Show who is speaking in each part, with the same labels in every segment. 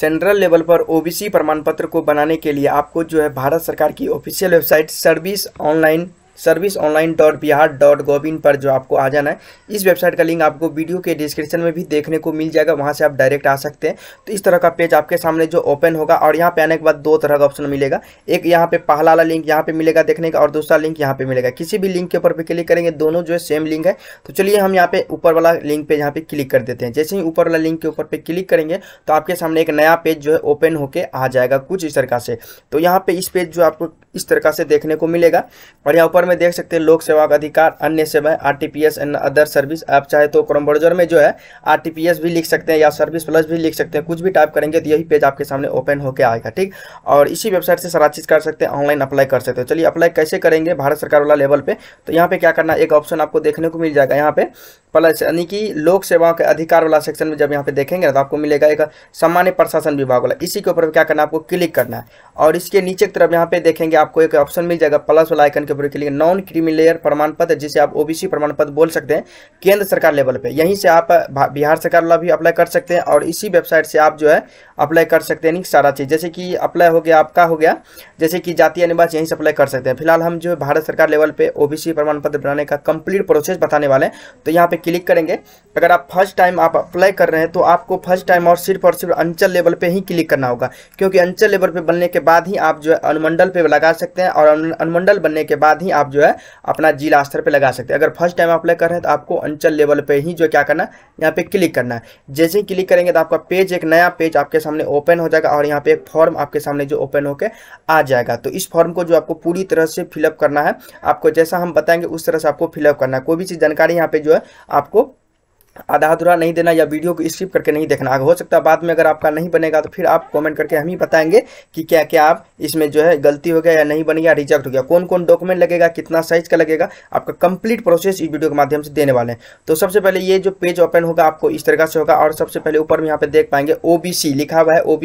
Speaker 1: Central level पर OBC प्रमाण पत्र को बनाने के लिए आपको जो है भारत सरकार की official website service online service online dot Bihar dot gov in पर जो आपको आ जाना है इस वेबसाइट का लिंक आपको वीडियो के डिस्क्रिप्शन में भी देखने को मिल जाएगा वहाँ से आप डायरेक्ट आ सकते हैं तो इस तरह का पेज आपके सामने जो ओपन होगा और यहाँ पे आने के बाद दो तरह का ऑप्शन मिलेगा एक यहाँ पे पहला वाला लिंक यहाँ पे मिलेगा देखने का और दूसरा लिंक यहाँ पे मिलेगा किसी भी लिंक के ऊपर भी क्लिक करेंगे दोनों जो है सेम लिंक है तो चलिए हम यहाँ पे ऊपर वाला लिंक पे यहाँ पे क्लिक कर देते हैं जैसे ही ऊपर वाला लिंक के ऊपर पे क्लिक करेंगे तो आपके सामने एक नया पेज जो है ओपन होकर आ जाएगा कुछ इस तरह से तो यहाँ पे इस पेज जो आपको इस तरह से देखने को मिलेगा और यहाँ ऊपर में देख सकते हैं लोक सेवा का अधिकार अन्य सेवाएं आरटीपीएस एंड अदर सर्विस आप चाहे तो क्रोम ब्राउजर में जो है आरटीपीएस भी लिख सकते हैं या सर्विस प्लस भी लिख सकते हैं कुछ भी टाइप करेंगे तो यही पेज आपके सामने ओपन होकर आएगा ठीक और इसी वेबसाइट से सारा चीज़ कर सकते हैं ऑनलाइन अप्लाई कर सकते हैं चलिए अप्लाई कैसे करेंगे भारत सरकार वाला लेवल पर तो यहाँ पे क्या करना एक ऑप्शन आपको देखने को मिल जाएगा यहाँ पे प्लस यानी कि लोक सेवाओं के अधिकार वाला सेक्शन में जब यहाँ पे देखेंगे तो आपको मिलेगा एक सामान्य प्रशासन विभाग वाला इसी के ऊपर क्या करना है आपको क्लिक करना है और इसके नीचे की तरफ यहाँ पे देखेंगे आपको एक ऑप्शन मिल जाएगा प्लस वाला आइकन के ऊपर क्लिक नॉन क्रिमिलेयर प्रमाण पत्र जिसे आप ओबीसी प्रमाण पत्र बोल सकते हैं केंद्र सरकार लेवल पे यहीं से आप बिहार सरकार वाला भी अप्लाई कर सकते हैं और इसी वेबसाइट से आप जो है अप्लाई कर सकते हैं सारा चीज़ जैसे कि अप्लाई हो गया आपका हो गया जैसे कि जाति अनिवास यहीं से अप्लाई कर सकते हैं फिलहाल हम जो है भारत सरकार लेवल पर ओबीसी प्रमाण पत्र बनाने का कंप्लीट प्रोसेस बताने वाले हैं तो यहाँ पर क्लिक करेंगे अगर आप फर्स्ट टाइम आप अप्लाई कर रहे हैं तो आपको फर्स्ट टाइम और सिर्फ और सिर्फ अंचल लेवल पर ही क्लिक करना होगा क्योंकि अंचल लेवल पर बनने के बाद ही आप जो है अनुमंडल पर लगा सकते हैं और अनुमंडल बनने के बाद ही आप आप जो है अपना जिला स्तर पर लगा सकते हैं अगर फर्स्ट टाइम अप्लाई कर रहे हैं तो आपको अंचल लेवल पर ही जो क्या करना है यहाँ पे क्लिक करना है जैसे ही क्लिक करेंगे तो आपका पेज एक नया पेज आपके सामने ओपन हो जाएगा और यहाँ पे एक फॉर्म आपके सामने जो ओपन होकर आ जाएगा तो इस फॉर्म को जो आपको पूरी तरह से फिलअप करना है आपको जैसा हम बताएंगे उस तरह से आपको फिलअप करना है कोई भी चीज़ जानकारी यहाँ पे जो है आपको आधा अधूरा नहीं देना या वीडियो को स्किप करके नहीं देखना अगर हो सकता है बाद में अगर आपका नहीं बनेगा तो फिर आप कमेंट करके हम ही बताएंगे कि क्या क्या आप इसमें जो है गलती हो गया या नहीं बन गया रिजेक्ट हो गया कौन कौन डॉक्यूमेंट लगेगा कितना साइज का लगेगा आपका कंप्लीट प्रोसेस इस वीडियो के माध्यम से देने वाले हैं तो सबसे पहले ये जो पेज ओपन होगा आपको इस तरह से होगा और सबसे पहले ऊपर में यहाँ पे देख पाएंगे ओ लिखा हुआ है ओ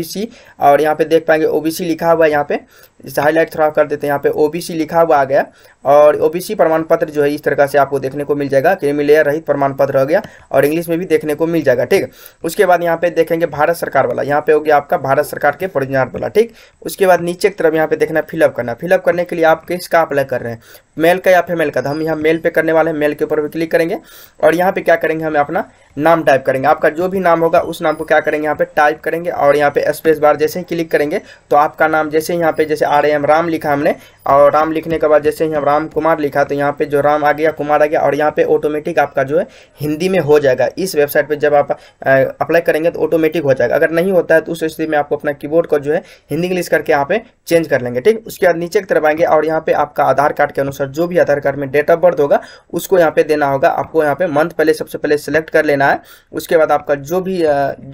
Speaker 1: और यहाँ पे देख पाएंगे ओ लिखा हुआ है यहाँ पे इसे हाईलाइट थोड़ा कर देते हैं यहाँ पे ओ लिखा हुआ आ गया और ओ प्रमाण पत्र जो है इस तरह से आपको देखने को मिल जाएगा क्रिमिलेयर रहित प्रमाण पत्र हो गया और और इंग्लिश में भी देखने को मिल जाएगा ठीक उसके बाद यहाँ पे देखेंगे भारत सरकार वाला यहाँ पे हो गया आपका भारत सरकार के परियोजना वाला ठीक उसके बाद नीचे की तरफ यहाँ पे देखना फिलअप करना फिलअप करने के लिए आप किसका अप्लाई कर रहे हैं मेल का या फीमेल का तो हम यहाँ मेल पे करने वाले हैं मेल के ऊपर भी क्लिक करेंगे और यहाँ पे क्या करेंगे हम अपना नाम टाइप करेंगे आपका जो भी नाम होगा उस नाम को क्या करेंगे यहाँ पे टाइप करेंगे और यहाँ पे स्पेस बार जैसे ही क्लिक करेंगे तो आपका नाम जैसे यहाँ पे जैसे आर एम राम लिखा हमने और राम लिखने के बाद जैसे यहाँ राम कुमार लिखा तो यहाँ पे जो राम आ गया कुमार आ गया और यहाँ पे ऑटोमेटिक आपका जो है हिंदी में हो जाएगा इस वेबसाइट पर जब आप अप्लाई करेंगे तो ऑटोमेटिक हो जाएगा अगर नहीं होता है तो उस स्थिति में आपको अपना की को जो है हिंदी इंग्लिश करके यहाँ पे चेंज कर लेंगे ठीक उसके बाद नीचे की तरफ आएंगे और यहाँ पे आपका आधार कार्ड के अनुसार आंसर जो भी आधार कार्ड में डेट ऑफ बर्थ होगा उसको यहाँ पे देना होगा आपको यहाँ पे मंथ पहले सबसे पहले सिलेक्ट कर लेना है उसके बाद आपका जो भी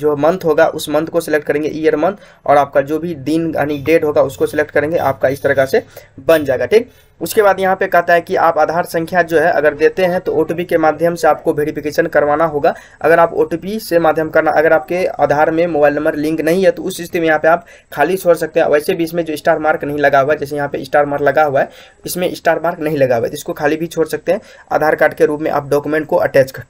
Speaker 1: जो मंथ होगा उस मंथ को सिलेक्ट करेंगे ईयर मंथ और आपका जो भी दिन यानी डेट होगा उसको सिलेक्ट करेंगे आपका इस तरह से बन जाएगा ठीक उसके बाद यहाँ पे कहता है कि आप आधार संख्या जो है अगर देते हैं तो ओ के माध्यम से आपको वेरिफिकेशन करवाना होगा अगर आप ओ से माध्यम करना अगर आपके आधार में मोबाइल नंबर लिंक नहीं है तो उस स्थिति में यहाँ पे आप खाली छोड़ सकते हैं वैसे भी इसमें जो स्टार मार्क नहीं लगा हुआ है जैसे यहाँ पे स्टार मार्क लगा हुआ है इसमें स्टार मार्क नहीं लगा हुआ है तो इसको खाली भी छोड़ सकते हैं आधार कार्ड के रूप में आप डॉक्यूमेंट को अटैच कर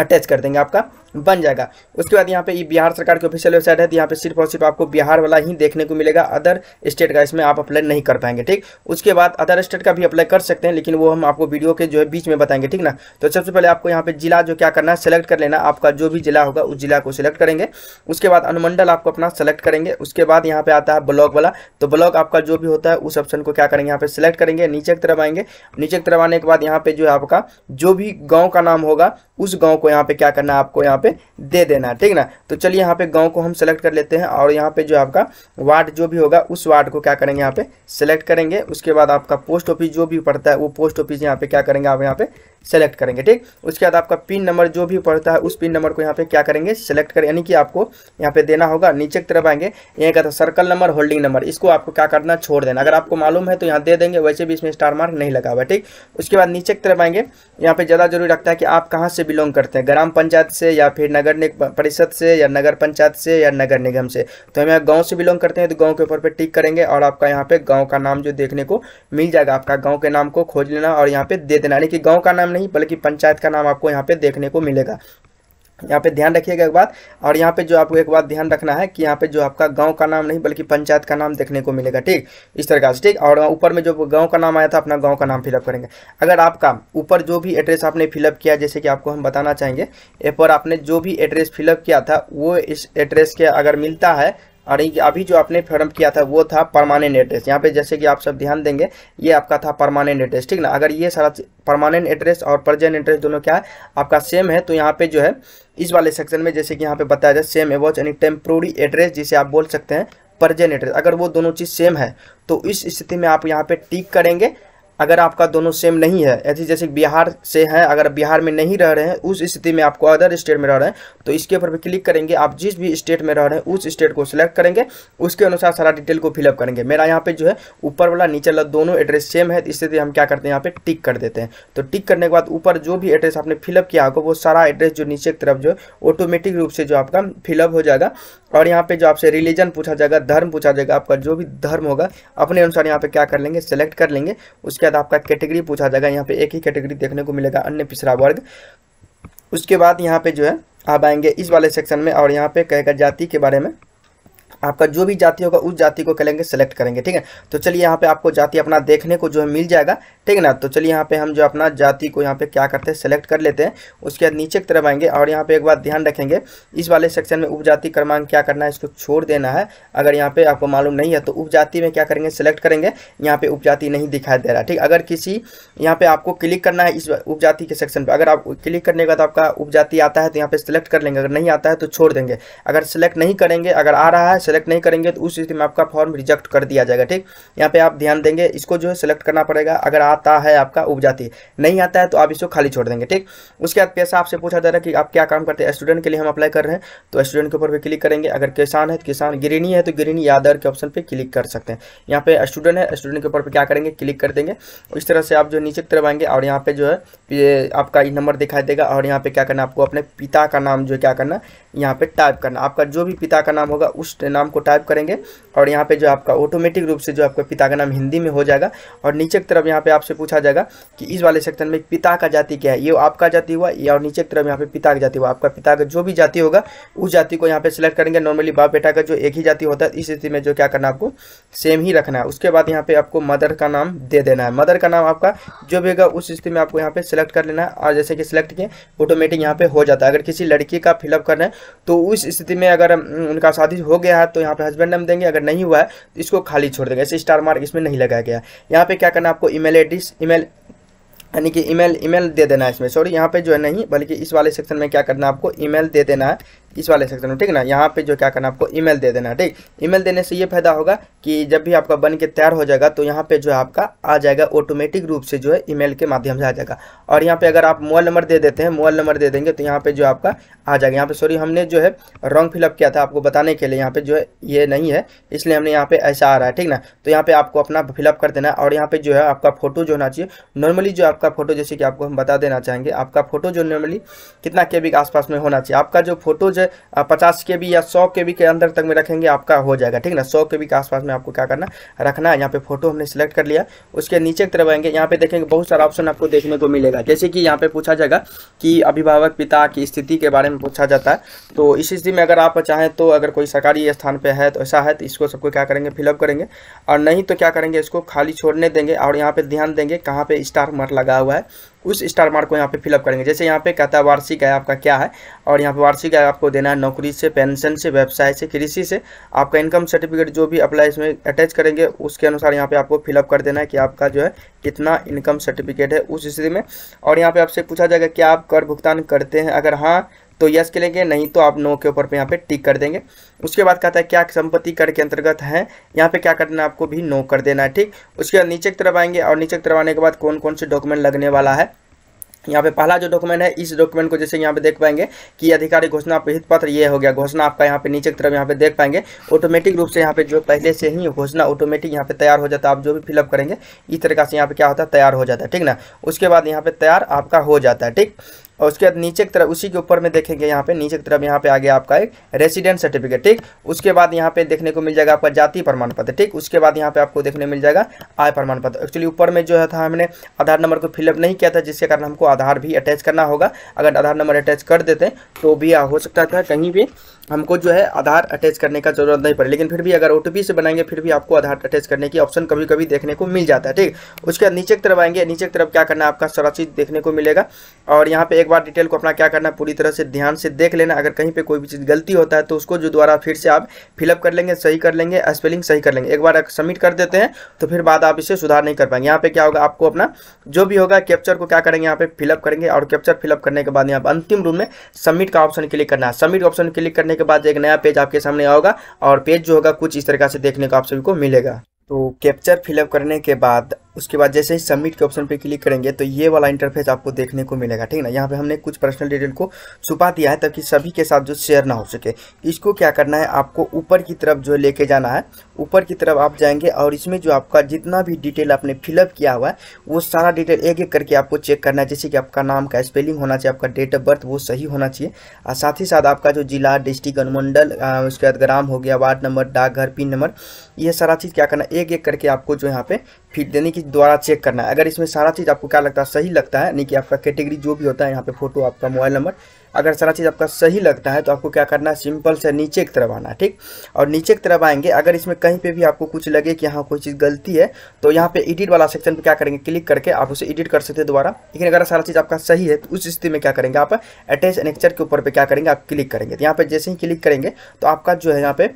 Speaker 1: अटैच कर देंगे आपका बन जाएगा उसके बाद यहाँ पे बिहार सरकार की ऑफिशियल वेबसाइट है तो यहाँ पे सिर्फ और सिर्फ आपको बिहार वाला ही देखने को मिलेगा अदर स्टेट का इसमें आप अप्लाई नहीं कर पाएंगे ठीक उसके बाद अदर स्टेट का भी अप्लाई कर सकते हैं लेकिन वो हम आपको वीडियो के जो है बीच में बताएंगे ठीक ना तो सबसे पहले आपको यहाँ पे जिला जो क्या करना है सेलेक्ट कर लेना आपका जो भी जिला होगा उस जिला को सिलेक्ट करेंगे उसके बाद अनुमंडल आपको अपना सेलेक्ट करेंगे उसके बाद यहाँ पे आता है ब्लॉक वाला तो ब्लॉक आपका जो भी होता है उस ऑप्शन को क्या करेंगे यहाँ पे सिलेक्ट करेंगे नीचे की तरफ आएंगे नीचे की तरफ आने के बाद यहाँ पे जो है आपका जो भी गाँव का नाम होगा उस गाँव को यहाँ पे क्या करना है आपको यहाँ पे पे दे देना ठीक ना तो चलिए यहाँ पे गाँव को हम सेलेक्ट कर लेते हैं और यहाँ पे जो आपका वार्ड जो भी होगा उस वार्ड को क्या करेंगे यहाँ पे सेलेक्ट करेंगे उसके बाद आपका पोस्ट ऑफिस जो भी पड़ता है वो पोस्ट ऑफिस यहाँ पे क्या करेंगे आप यहाँ पे सेलेक्ट करेंगे ठीक उसके बाद आपका पिन नंबर जो भी पड़ता है उस पिन नंबर को यहाँ पे क्या करेंगे सेलेक्ट करें यानी कि आपको यहाँ पे देना होगा नीचे की तरफ आएंगे यहाँ का था सर्कल नंबर होल्डिंग नंबर इसको आपको क्या करना छोड़ देना अगर आपको मालूम है तो यहाँ दे देंगे वैसे भी इसमें स्टार मार्क नहीं लगा हुआ ठीक उसके बाद नीचे की तरफ आएंगे यहाँ पे ज़्यादा जरूरी रखता है कि आप कहाँ से बिलोंग करते हैं ग्राम पंचायत से या फिर नगर परिषद से या नगर पंचायत से या नगर निगम से तो हम यहाँ गाँव से बिलोंग करते हैं तो गाँव के ऊपर पर टिक करेंगे और आपका यहाँ पे गाँव का नाम जो देखने को मिल जाएगा आपका गाँव के नाम को खोज लेना और यहाँ पे दे देना यानी कि गाँव का नाम नहीं बल्कि पंचायत का नाम आपको यहाँ पे देखने को मिलेगा यहाँ पे ध्यान रखिएगा एक बात और यहाँ पे जो आपको एक बात ध्यान रखना है कि यहाँ पे जो आपका गांव का नाम नहीं बल्कि पंचायत का नाम देखने को मिलेगा ठीक इस तरह से ठीक और ऊपर में जो गांव का नाम आया था अपना गांव का नाम फिलअप करेंगे अगर आपका ऊपर जो भी एड्रेस आपने फिलअप किया जैसे कि आपको हम बताना चाहेंगे पर आपने जो भी एड्रेस फिलअप किया था वो इस एड्रेस के अगर मिलता है और अभी जो आपने फेरम किया था वो था परमानेंट एड्रेस यहाँ पे जैसे कि आप सब ध्यान देंगे ये आपका था परमानेंट एड्रेस ठीक ना अगर ये सारा परमानेंट एड्रेस और प्रजेंट एड्रेस दोनों क्या है आपका सेम है तो यहाँ पे जो है इस वाले सेक्शन में जैसे कि यहाँ पे बताया जाए सेम एवॉच यानी टेम्प्रोरी एड्रेस जिसे आप बोल सकते हैं प्रजेंट एड्रेस अगर वो दोनों चीज़ सेम है तो इस स्थिति में आप यहाँ पर टिक करेंगे अगर आपका दोनों सेम नहीं है यदि जैसे बिहार से है अगर बिहार में नहीं रह रहे हैं उस स्थिति में आपको अदर स्टेट में रह रहे हैं तो इसके ऊपर भी क्लिक करेंगे आप जिस भी स्टेट में रह रहे हैं उस स्टेट को सिलेक्ट करेंगे उसके अनुसार सारा डिटेल को फिलअप करेंगे मेरा यहाँ पे जो है ऊपर वाला नीचे वाला दोनों एड्रेस सेम है तो इसलिए हम क्या करते हैं यहाँ पे टिक कर देते हैं तो टिक करने के बाद ऊपर जो भी एड्रेस आपने फिलअप किया होगा वो सारा एड्रेस जो नीचे की तरफ जो है ऑटोमेटिक रूप से जो आपका फिलअप हो जाएगा और यहाँ पे जो आपसे रिलीजन पूछा जाएगा धर्म पूछा जाएगा आपका जो भी धर्म होगा अपने अनुसार यहाँ पे क्या कर लेंगे सेलेक्ट कर लेंगे उसके बाद आपका कैटेगरी पूछा जाएगा यहाँ पे एक ही कैटेगरी देखने को मिलेगा अन्य पिछड़ा वर्ग उसके बाद यहाँ पे जो है आप आएंगे इस वाले सेक्शन में और यहाँ पे कहेगा जाति के बारे में आपका जो भी जाति होगा उस जाति को करेंगे सेलेक्ट करेंगे ठीक है तो चलिए यहाँ पे आपको जाति अपना देखने को जो है मिल जाएगा ठीक है ना तो चलिए यहाँ पे हम जो अपना जाति को यहाँ पे क्या करते हैं सेलेक्ट कर लेते हैं उसके बाद नीचे की तरफ आएंगे और यहाँ पे एक बात ध्यान रखेंगे इस वाले सेक्शन में उपजाति क्रमांक क्या करना है इसको छोड़ देना है अगर यहाँ पे आपको मालूम नहीं है तो उपजाति में क्या करेंगे सेलेक्ट करेंगे यहाँ पे उपजाति नहीं दिखाई दे रहा ठीक अगर किसी यहाँ पे आपको क्लिक करना है इस उपजाति के सेक्शन पर अगर आप क्लिक करने के बाद आपका उपजाति आता है तो यहाँ पे सेलेक्ट कर लेंगे अगर नहीं आता है तो छोड़ देंगे अगर सेलेक्ट नहीं करेंगे अगर आ रहा है सेलेक्ट नहीं करेंगे तो उस स्थिति में आपका फॉर्म रिजेक्ट कर दिया जाएगा ठीक यहाँ पे आप ध्यान देंगे इसको जो है सेलेक्ट करना पड़ेगा अगर आता है आपका उब जाती नहीं आता है तो आप इसको खाली छोड़ देंगे ठीक उसके बाद पैसा आपसे पूछा जा रहा है कि आप क्या काम करते हैं स्टूडेंट के लिए हम अप्लाई कर रहे हैं तो स्टूडेंट के ऊपर भी क्लिक करेंगे अगर किसान है तो किसान गिरिणी है तो गिरिणी या के ऑप्शन पर क्लिक कर सकते हैं यहाँ पे स्टूडेंट है स्टूडेंट के ऊपर क्या करेंगे क्लिक कर देंगे इस तरह से आप जो नीचे की तरफ आएंगे और यहाँ पे जो है ये आपका नंबर दिखाई देगा और यहाँ पे क्या करना आपको अपने पिता का नाम जो क्या करना यहाँ पे टाइप करना आपका जो भी पिता का नाम होगा उस नाम को टाइप करेंगे और यहाँ पे जो आपका ऑटोमेटिक रूप से जो आपका पिता का नाम हिंदी में हो जाएगा और नीचे की तरफ यहाँ पे आप आपसे पूछा जाएगा कि इस वाले सेक्शन में पिता का जाति क्या है ये आपका जाति हुआ या और नीचे की तरफ यहाँ पे पिता का जाति हुआ आपका पिता का जो भी जाति होगा उस जाति को यहाँ पे सिलेक्ट करेंगे नॉर्मली बाप बेटा का जो एक ही जाति होता है इस स्थिति में जो क्या करना आपको सेम ही रखना है उसके बाद यहाँ पे आपको मदर का नाम दे देना है मदर का नाम आपका जो भी होगा उस स्थिति में आपको यहाँ पे सिलेक्ट कर लेना है और जैसे कि सिलेक्ट किए ऑटोमेटिक यहाँ पे हो जाता है अगर किसी लड़की का फिलअप करना है तो उस स्थिति में अगर उनका शादी हो गया है तो यहाँ पे हस्बैंड नाम देंगे अगर नहीं हुआ है तो इसको खाली छोड़ देंगे ऐसे स्टार मार्क इसमें नहीं लगाया गया यहाँ पे क्या करना आपको ईमेल आई एड्रेस ईमेल यानी कि ईमेल ईमेल दे देना है इसमें सॉरी यहाँ पे जो है नहीं बल्कि इस वाले सेक्शन में क्या करना है आपको ईमेल दे देना है इस वाले सेक्शन में ठीक ना यहाँ पे जो क्या करना आपको ईमेल दे देना ठीक ईमेल देने से ये फायदा होगा कि जब भी आपका बन के तैयार हो जाएगा तो यहाँ पे जो है आपका आ जाएगा ऑटोमेटिक रूप से जो है ईमेल के माध्यम से आ जाएगा और यहाँ पे अगर आप मोबाइल नंबर दे देते हैं मोबाइल नंबर दे देंगे तो यहाँ पे जो आपका आ जाएगा यहाँ पे सॉरी हमने जो है रॉन्ग फिलअप किया था आपको बताने के लिए यहाँ पे जो है ये नहीं है इसलिए हमने यहाँ पे ऐसा आ रहा है ठीक ना तो यहाँ पे आपको अपना फिलअप कर देना और यहाँ पे जो है आपका फोटो जो होना चाहिए नॉर्मली जो आपका फोटो जैसे कि आपको हम बता देना चाहेंगे आपका फोटो जो नॉर्मली कितना के बी के आसपास में होना चाहिए आपका जो फोटो जो पचास के बी या सौ के बी के अंदर तक में रखेंगे आपका हो जाएगा ठीक ना सौ के बी के आसपास में आपको क्या करना रखना है यहाँ पे फोटो हमने सिलेक्ट कर लिया उसके नीचे की तरफ आएंगे यहाँ पे देखेंगे बहुत सारा ऑप्शन आपको देखने को मिलेगा जैसे कि यहाँ पे पूछा जाएगा कि अभिभावक पिता की स्थिति के बारे में पूछा जाता है तो इस स्थिति में अगर आप चाहें तो अगर कोई सरकारी स्थान पर है तो ऐसा है तो इसको सबको क्या करेंगे फिलअप करेंगे और नहीं तो क्या करेंगे इसको खाली छोड़ने देंगे और यहाँ पर ध्यान देंगे कहाँ पर स्टार मार्क लगा हुआ है उस स्टार मार्क को यहाँ पे फिलअप करेंगे जैसे यहाँ पे कहता है वार्षिक आय आपका क्या है और यहाँ पे वार्षिक आय आपको देना है नौकरी से पेंशन से व्यवसाय से कृषि से आपका इनकम सर्टिफिकेट जो भी अप्लाई इसमें अटैच करेंगे उसके अनुसार यहाँ पे आपको फिलअप कर देना है कि आपका जो है कितना इनकम सर्टिफिकेट है उस स्थिति में और यहाँ पे आपसे पूछा जाएगा क्या आप कर भुगतान करते हैं अगर हाँ तो यस के लेंगे नहीं तो आप नो के ऊपर पे यहाँ पे टिक कर देंगे उसके बाद कहता है क्या संपत्ति कर के अंतर्गत है यहाँ पे क्या करना है आपको भी नो कर देना है ठीक उसके बाद नीचे की तरफ आएंगे और नीचे की तरफ आने के बाद कौन कौन से डॉक्यूमेंट लगने वाला है यहाँ पे पहला जो डॉक्यूमेंट है इस डॉक्यूमेंट को जैसे यहाँ पे देख पाएंगे कि अधिकारी घोषणा प्रहित पत्र ये हो गया घोषणा आपका यहाँ पे नीचे की तरफ यहाँ पे देख पाएंगे ऑटोमेटिक रूप से यहाँ पे जो पहले से ही घोषणा ऑटोमेटिक यहाँ पे तैयार हो जाता है आप जो भी फिलअप करेंगे इस तरीका से यहाँ पे क्या होता है तैयार हो जाता है ठीक ना उसके बाद यहाँ पे तैयार आपका हो जाता है ठीक और उसके बाद नीचे की तरफ उसी के ऊपर में देखेंगे यहाँ पे नीचे की तरफ यहाँ पे आ गया आपका एक रेसिडेंट सर्टिफिकेट ठीक उसके बाद यहाँ पे देखने को मिल जाएगा आपका जाति प्रमाण पत्र ठीक उसके बाद यहाँ पे आपको देखने मिल जाएगा आय प्रमाण पत्र एक्चुअली ऊपर में जो है था हमने आधार नंबर को फिलअप नहीं किया था जिसके कारण हमको आधार भी अटैच करना होगा अगर आधार नंबर अटैच कर देते तो भी हो सकता था कहीं भी हमको जो है आधार अटैच करने का जरूरत नहीं पड़े लेकिन फिर भी अगर ओ से बनाएंगे फिर भी आपको आधार अटैच करने की ऑप्शन कभी कभी देखने को मिल जाता है ठीक उसके बाद नीचे की तरफ आएंगे नीचे की तरफ क्या करना है आपका सारा चीज़ देखने को मिलेगा और यहाँ पे एक बार डिटेल को अपना क्या करना है पूरी तरह से ध्यान से देख लेना अगर कहीं पे कोई भी चीज़ गलती होता है तो उसको जो द्वारा फिर से आप फिलअप कर लेंगे सही कर लेंगे स्पेलिंग सही कर लेंगे एक बार सबमिट कर देते हैं तो फिर बाद आप इसे सुधार नहीं कर पाएंगे यहाँ पे क्या होगा आपको अपना जो भी होगा कैप्चर को क्या करेंगे यहाँ पे फिलअप करेंगे और कैप्चर फिलअप करने के बाद यहाँ पर अंतिम रूम में सबमिट का ऑप्शन क्लिक करना है सबमिट ऑप्शन क्लिक करने के बाद एक नया पेज आपके सामने आओगा और पेज जो होगा कुछ इस तरह से देखने को आप सभी को मिलेगा तो कैप्चर फिलअप करने के बाद उसके बाद जैसे ही सबमिट के ऑप्शन पे क्लिक करेंगे तो ये वाला इंटरफेस आपको देखने को मिलेगा ठीक ना यहाँ पे हमने कुछ पर्सनल डिटेल को छुपा दिया है ताकि सभी के साथ जो शेयर ना हो सके इसको क्या करना है आपको ऊपर की तरफ जो लेके जाना है ऊपर की तरफ आप जाएंगे और इसमें जो आपका जितना भी डिटेल आपने फिलअप किया हुआ है वो सारा डिटेल एक एक करके आपको चेक करना है जैसे कि आपका नाम का स्पेलिंग होना चाहिए आपका डेट ऑफ बर्थ वो सही होना चाहिए और साथ ही साथ आपका जो जिला डिस्ट्रिक्ट अनुमंडल उसके बाद ग्राम हो गया वार्ड नंबर डाकघर पिन नंबर ये सारा चीज़ क्या करना है एक एक करके आपको जो यहाँ पे फिट देने की द्वारा चेक करना है अगर इसमें सारा चीज़ आपको क्या लगता है सही लगता है यानी कि आपका कैटेगरी जो भी होता है यहाँ पे फोटो आपका मोबाइल नंबर अगर सारा चीज़ आपका सही लगता है तो आपको क्या करना है सिंपल से नीचे की तरफ आना ठीक और नीचे की तरफ आएंगे अगर इसमें कहीं पर भी आपको कुछ लगे कि यहाँ कोई चीज़ गलती है तो यहाँ पर एडिट वाला सेक्शन पे क्या करेंगे क्लिक करके आप उसे एडिट कर सकते हैं दोबारा लेकिन अगर सारा चीज़ आपका सही है तो उस स्थिति में क्या करेंगे आप अटैच नेक्चर के ऊपर पर क्या करेंगे आप क्लिक करेंगे तो यहाँ पर जैसे ही क्लिक करेंगे तो आपका जो है यहाँ पे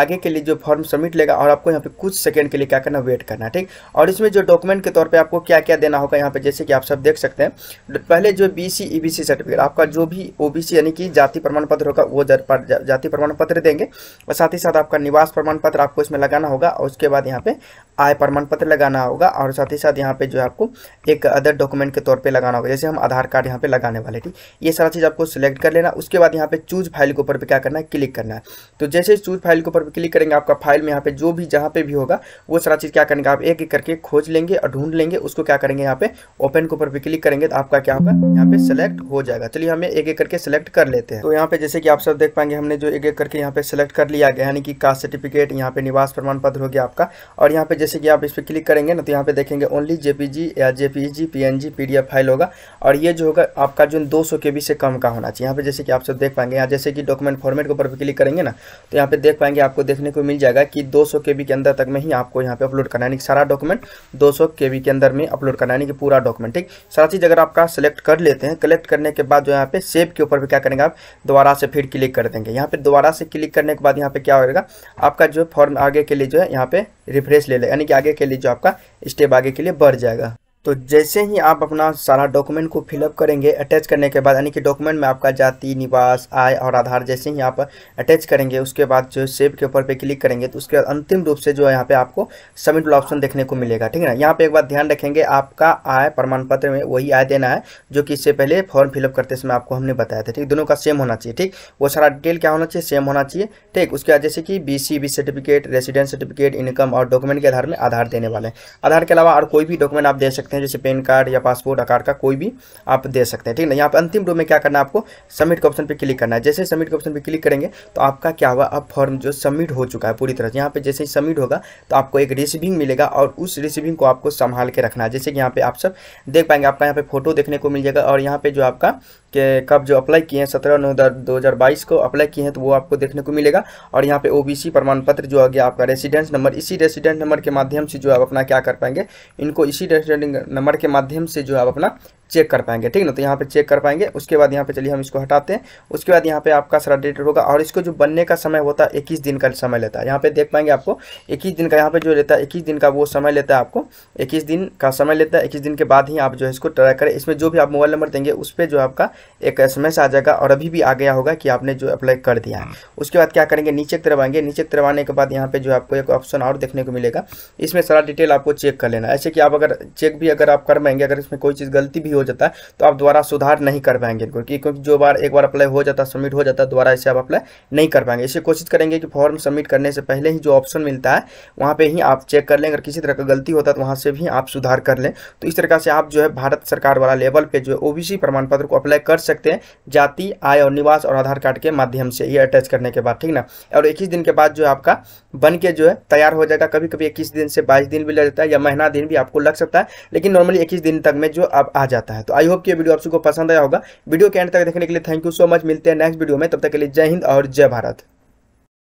Speaker 1: आगे के लिए जो फॉर्म सबमिट लेगा और आपको यहाँ पे कुछ सेकेंड के लिए क्या करना वेट करना ठीक और इसमें जो डॉक्यूमेंट के तौर पर आपको क्या क्या देना होगा यहाँ पे जैसे कि आप सब देख सकते हैं पहले जो B C E B C certificate आपका जो भी ओबीसी यानी कि जाति प्रमाण पत्र होगा वो जाति प्रमाण पत्र देंगे और साथ ही साथ आपका निवास प्रमाण पत्र आपको इसमें लगाना होगा और उसके बाद यहाँ पे आय प्रमाण पत्र लगाना होगा और साथ ही साथ यहाँ पे जो है आपको एक अदर डॉक्यूमेंट के तौर पर लगाना होगा जैसे हम आधार कार्ड यहाँ पे लगाने वाले ठीक ये सारा चीज़ आपको सिलेक्ट कर लेना उसके बाद यहाँ पे चूज फाइल के ऊपर भी क्या करना है क्लिक करना है तो जैसे चूज फाइल के ऊपर क्लिक करेंगे आपका फाइल में यहाँ पे जो भी जहाँ पे भी होगा वो सारा चीज़ क्या करेंगे आप एक एक करके खोज लेंगे और ढूंढ लेंगे उसको क्या करेंगे यहाँ पे ओपन के ऊपर भी क्लिक करेंगे तो आपका क्या होगा यहाँ पे सिलेक्ट हो जाएगा चलिए हमें एक एक करके करके सिलेक्ट कर लेते हैं तो यहाँ पे जैसे कि आप सब देख पाएंगे हमने जो एक एक करके यहाँ पे सिलेक्ट कर लिया गया यानी कि कास्ट सर्टिफिकेट यहाँ पे निवास प्रमाण पत्र हो गया आपका और यहाँ पे जैसे कि आप इस पर क्लिक करेंगे ना तो यहाँ पे देखेंगे ओनली जेपीजी या जेपीजी पीएनजी पीडीएफ फाइल होगा और ये जो होगा आपका जो दो सौ से कम का होना चाहिए यहाँ पे जैसे कि आप सब देख पाएंगे यहाँ जैसे कि डॉक्यूमेंट फॉर्मेट के ऊपर क्लिक करेंगे ना तो यहाँ पे देख पाएंगे आपको देखने को मिल जाएगा कि दो सौ के अंदर तक में ही आपको यहाँ पे अपलोड करना यानी सारा डॉक्यूमेंट दो सौ के अंदर में अपलोड करना यानी कि पूरा डॉक्यूमेंट ठीक सारा चीज़ अगर आपका सेलेक्ट कर लेते हैं कलेक्ट करने के बाद जो यहाँ पे सेव वेबसाइट के ऊपर भी क्या करेंगे आप दोबारा से फिर क्लिक कर देंगे यहाँ पे दोबारा से क्लिक करने के बाद यहाँ पे क्या होगा आपका जो फॉर्म आगे के लिए जो है यहाँ पे रिफ्रेश ले लेगा यानी कि आगे के लिए जो आपका स्टेप आगे के लिए बढ़ जाएगा तो जैसे ही आप अपना सारा डॉक्यूमेंट को फिलअप करेंगे अटैच करने के बाद यानी कि डॉक्यूमेंट में आपका जाति निवास आय और आधार जैसे ही आप अटैच करेंगे उसके बाद जो सेव के ऊपर पे क्लिक करेंगे तो उसके बाद अंतिम रूप से जो है यहाँ पे आपको सबमिट वाला ऑप्शन देखने को मिलेगा ठीक है ना यहाँ पे एक बात ध्यान रखेंगे आपका आय प्रमाण पत्र में वही आय देना है जो कि इससे पहले फॉर्म फिलअप करते समय आपको हमने बताया था ठीक दोनों का सेम होना चाहिए ठीक वो सारा डिटेल क्या होना चाहिए सेम होना चाहिए ठीक उसके बाद जैसे कि B C certificate residence certificate income और डॉक्यूमेंट के आधार में आधार देने वाले हैं आधार के अलावा और कोई भी डॉक्यूमेंट आप दे सकते सकते हैं जैसे पैन कार्ड या पासपोर्ट आकार का कोई भी आप दे सकते हैं ठीक ना यहाँ पर अंतिम रो में क्या करना है आपको सबमिट के ऑप्शन पर क्लिक करना है जैसे सबमिट के ऑप्शन पर क्लिक करेंगे तो आपका क्या हुआ अब फॉर्म जो सबमिट हो चुका है पूरी तरह से यहाँ पर जैसे ही सबमिट होगा तो आपको एक रिसिविंग मिलेगा और उस रिसिविंग को आपको संभाल के रखना है जैसे कि यहाँ पर आप सब देख पाएंगे आपका यहाँ पर फोटो देखने को मिल जाएगा और यहाँ पर जो आपका के कब जो अप्लाई किए हैं सत्रह नौ दो हज़ार बाईस को अप्लाई किए हैं तो वो आपको देखने को मिलेगा और यहाँ पे ओबीसी प्रमाण पत्र जो आ गया आपका रेसिडेंस नंबर इसी रेसिडेंट नंबर के माध्यम से जो आप अपना क्या कर पाएंगे इनको इसी रेसिडेंट नंबर के माध्यम से जो आप अपना चेक कर पाएंगे ठीक ना तो यहाँ पे चेक कर पाएंगे उसके बाद यहाँ पे चलिए हम इसको हटाते हैं उसके बाद यहाँ पे आपका सारा डेट होगा और इसको जो बनने का समय होता है इक्कीस दिन का समय लेता है यहाँ पे देख पाएंगे आपको इक्कीस दिन का यहाँ पे जो लेता है इक्कीस दिन का वो समय लेता है आपको इक्कीस दिन का समय लेता है इक्कीस दिन के बाद ही आप जो है इसको ट्राई करें इसमें जो भी आप मोबाइल नंबर देंगे उस पर जो आपका एक एस आ जाएगा और अभी भी आ गया होगा कि आपने जो अप्लाई कर दिया है हम्म। उसके बाद क्या करेंगे नीचे की तरफ आएंगे नीचे की तरफ आने के बाद यहाँ पे जो आपको एक ऑप्शन और देखने को मिलेगा इसमें सारा डिटेल आपको चेक कर लेना ऐसे कि आप अगर चेक भी अगर आप कर पाएंगे अगर इसमें कोई चीज़ गलती भी हो जाता है तो आप दोबारा सुधार नहीं कर पाएंगे क्योंकि क्योंकि जो बार एक बार अप्लाई हो जाता है सबमिट हो जाता है दोबारा इसे आप अप्लाई नहीं कर पाएंगे इसे कोशिश करेंगे कि फॉर्म सबमिट करने से पहले ही जो ऑप्शन मिलता है वहाँ पर ही आप चेक कर लें अगर किसी तरह का गलती होता है तो वहाँ से भी आप सुधार कर लें तो इस तरह से आप जो है भारत सरकार वाला लेवल पर जो है ओ प्रमाण पत्र को अप्लाई कर सकते हैं जाति आय और निवास और आधार कार्ड के माध्यम से ये अटैच करने के बाद ठीक ना और इक्कीस दिन के बाद जो है आपका बन के जो है तैयार हो जाएगा कभी कभी इक्कीस दिन से बाईस दिन भी लग जाता है या महीना दिन भी आपको लग सकता है लेकिन नॉर्मली इक्कीस दिन तक में जो अब आ जाता है तो आई होप ये वीडियो आप सबको पसंद आया होगा वीडियो के एंड तक देखने के लिए थैंक यू सो मच मिलते हैं नेक्स्ट वीडियो में तब तक के लिए जय हिंद और जय भारत